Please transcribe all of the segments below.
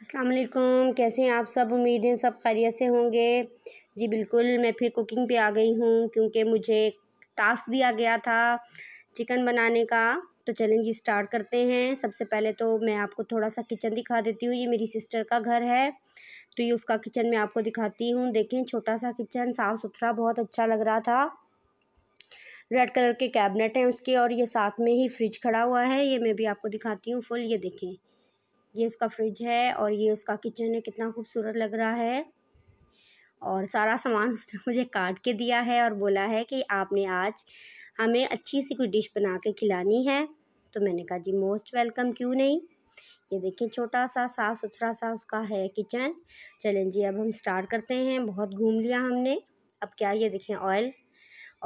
अस्सलाम वालेकुम कैसे हैं आप सब उम्मीद हैं सब खैरियत से होंगे जी बिल्कुल मैं फिर कुकिंग पे आ गई हूँ क्योंकि मुझे टास्क दिया गया था चिकन बनाने का तो चलें जी स्टार्ट करते हैं सबसे पहले तो मैं आपको थोड़ा सा किचन दिखा देती हूँ ये मेरी सिस्टर का घर है तो ये उसका किचन मैं आपको दिखाती हूँ देखें छोटा सा किचन साफ़ सुथरा बहुत अच्छा लग रहा था रेड कलर के कैबिनेट हैं उसके और ये साथ में ही फ्रिज खड़ा हुआ है ये मैं भी आपको दिखाती हूँ फुल ये देखें ये उसका फ्रिज है और ये उसका किचन है कितना खूबसूरत लग रहा है और सारा सामान उसने मुझे काट के दिया है और बोला है कि आपने आज हमें अच्छी सी कोई डिश बना के खिलानी है तो मैंने कहा जी मोस्ट वेलकम क्यों नहीं ये देखें छोटा सा साफ़ सुथरा सा उसका है किचन चलें जी अब हम स्टार्ट करते हैं बहुत घूम लिया हमने अब क्या ये देखें ऑयल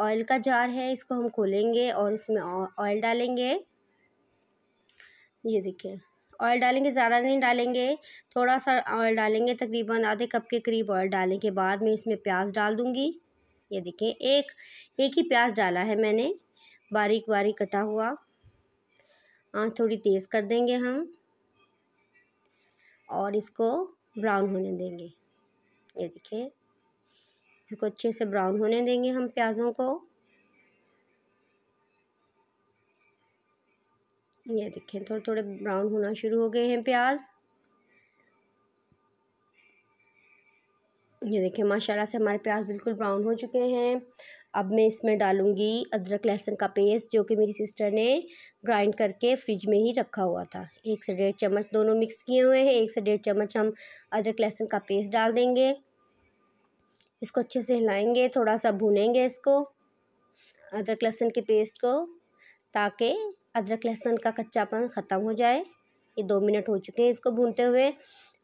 ऑयल का जार है इसको हम खोलेंगे और इसमें ऑयल डालेंगे ये देखें ऑयल डालेंगे ज़्यादा नहीं डालेंगे थोड़ा सा ऑयल डालेंगे तकरीबन आधे कप के करीब ऑयल डालने के बाद मैं इसमें प्याज डाल दूँगी ये देखें एक एक ही प्याज डाला है मैंने बारीक बारीक कटा हुआ आँच हाँ, थोड़ी तेज़ कर देंगे हम और इसको ब्राउन होने देंगे ये देखें इसको अच्छे से ब्राउन होने देंगे हम प्याज़ों को ये देखें थोड़े थोड़े ब्राउन होना शुरू हो गए हैं प्याज ये देखें माशाल्लाह से हमारे प्याज बिल्कुल ब्राउन हो चुके हैं अब मैं इसमें डालूँगी अदरक लहसुन का पेस्ट जो कि मेरी सिस्टर ने ग्राइंड करके फ्रिज में ही रखा हुआ था एक से डेढ़ चम्मच दोनों मिक्स किए हुए हैं एक से डेढ़ चम्मच हम अदरक लहसुन का पेस्ट डाल देंगे इसको अच्छे से हिलाएंगे थोड़ा सा भूनेंगे इसको अदरक लहसुन के पेस्ट को ताकि अदरक लहसुन का कच्चापन ख़त्म हो जाए ये दो मिनट हो चुके हैं इसको भूनते हुए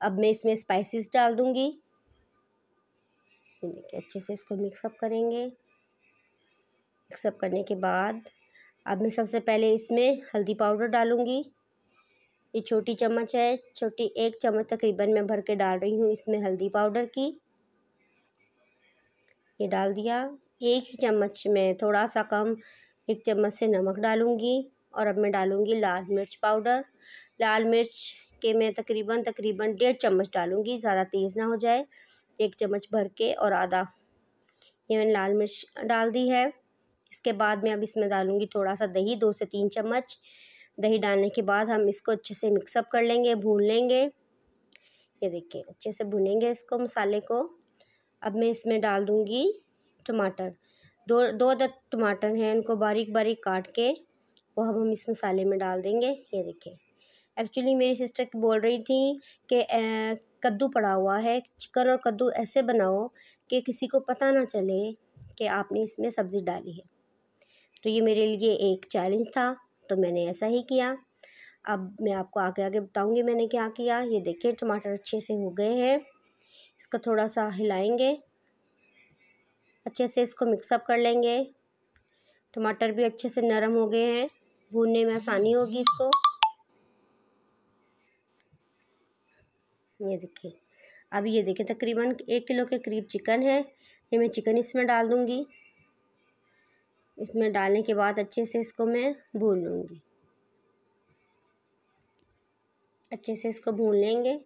अब मैं इसमें स्पाइसेस डाल दूँगी देखिए अच्छे से इसको मिक्सअप करेंगे मिक्सअप करने के बाद अब मैं सबसे पहले इसमें हल्दी पाउडर डालूँगी ये छोटी चम्मच है छोटी एक चम्मच तकरीबन मैं भर के डाल रही हूँ इसमें हल्दी पाउडर की ये डाल दिया एक ही चम्मच में थोड़ा सा कम एक चम्मच से नमक डालूँगी और अब मैं डालूँगी लाल मिर्च पाउडर लाल मिर्च के मैं तकरीबन तकरीबन डेढ़ चम्मच डालूँगी ज़्यादा तेज़ ना हो जाए एक चम्मच भर के और आधा ये मैंने लाल मिर्च डाल दी है इसके बाद मैं अब इसमें डालूँगी थोड़ा सा दही दो से तीन चम्मच दही डालने के बाद हम इसको अच्छे से मिक्सअप कर लेंगे भून लेंगे ये देखिए अच्छे से भुनेंगे इसको मसाले को अब मैं इसमें डाल दूँगी टमाटर दो दो दत टमाटर हैं इनको बारीक बारीक काट के वो अब हम इस मसाले में डाल देंगे ये देखें एक्चुअली मेरी सिस्टर बोल रही थी कि कद्दू पड़ा हुआ है चिकन और कद्दू ऐसे बनाओ कि किसी को पता ना चले कि आपने इसमें सब्ज़ी डाली है तो ये मेरे लिए एक चैलेंज था तो मैंने ऐसा ही किया अब मैं आपको आगे आगे बताऊंगी मैंने क्या किया ये देखें टमाटर अच्छे से हो गए हैं इसका थोड़ा सा हिलाएंगे अच्छे से इसको मिक्सअप कर लेंगे टमाटर भी अच्छे से नरम हो गए हैं भूनने में आसानी होगी इसको ये देखिए अब ये देखिए तकरीबन एक किलो के करीब चिकन है ये मैं चिकन इसमें डाल दूँगी इसमें डालने के बाद अच्छे से इसको मैं भून लूँगी अच्छे से इसको भून लेंगे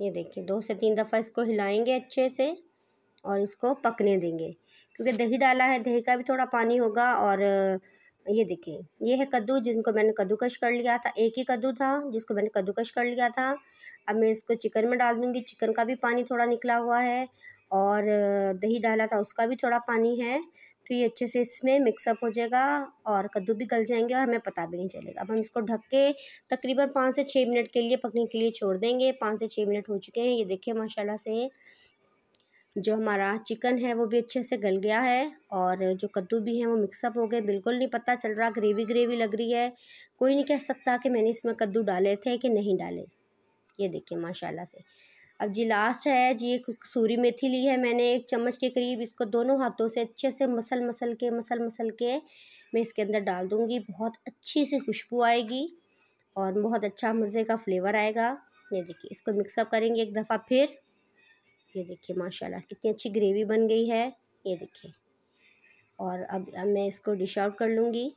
ये देखिए दो से तीन दफ़ा इसको हिलाएंगे अच्छे से और इसको पकने देंगे क्योंकि दही डाला है दही का भी थोड़ा पानी होगा और ये देखिए ये है कद्दू जिनको मैंने कद्दूकश कर लिया था एक ही कद्दू था जिसको मैंने कद्दूकश कर लिया था अब मैं इसको चिकन में डाल दूँगी चिकन का भी पानी थोड़ा निकला हुआ है और दही डाला था उसका भी थोड़ा पानी है तो ये अच्छे से इसमें मिक्सअप हो जाएगा और कद्दू भी गल जाएंगे और हमें पता भी नहीं चलेगा अब हम इसको ढक के तकरीबन पाँच से छः मिनट के लिए पकने के लिए छोड़ देंगे पाँच से छः मिनट हो चुके हैं ये देखिए माशाल्लाह से जो हमारा चिकन है वो भी अच्छे से गल गया है और जो कद्दू भी हैं वो मिक्सअप हो गए बिल्कुल नहीं पता चल रहा ग्रेवी ग्रेवी लग रही है कोई नहीं कह सकता कि मैंने इसमें कद्दू डाले थे कि नहीं डाले ये देखिए माशाल्लाह से अब जी लास्ट है जी एक सूरी मेथी ली है मैंने एक चम्मच के करीब इसको दोनों हाथों से अच्छे से मसल मसल के मसल मसल के मैं इसके अंदर डाल दूँगी बहुत अच्छी सी खुशबू आएगी और बहुत अच्छा मज़े का फ्लेवर आएगा ये देखिए इसको मिक्सअप करेंगे एक दफ़ा फिर ये देखिए माशाल्लाह कितनी अच्छी ग्रेवी बन गई है ये देखिए और अब मैं इसको डिश आउट कर लूँगी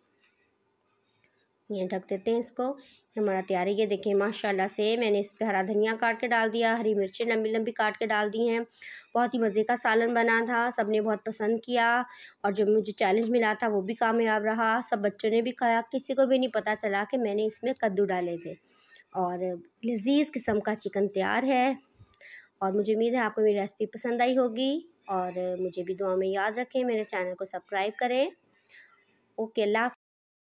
ये ढक देते हैं इसको हमारा तैयारी ये देखिए माशाल्लाह से मैंने इस पर हरा धनिया काट के डाल दिया हरी मिर्चें लंबी लंबी काट के डाल दी हैं बहुत ही मज़े का सालन बना था सब ने बहुत पसंद किया और जो मुझे चैलेंज मिला था वो भी कामयाब रहा सब बच्चों ने भी खाया किसी को भी नहीं पता चला कि मैंने इसमें कद्दू डाले थे और लजीज़ किस्म का चिकन तैयार है और मुझे उम्मीद है आपको मेरी रेसिपी पसंद आई होगी और मुझे भी दुआ में याद रखें मेरे चैनल को सब्सक्राइब करें ओके अल्लाह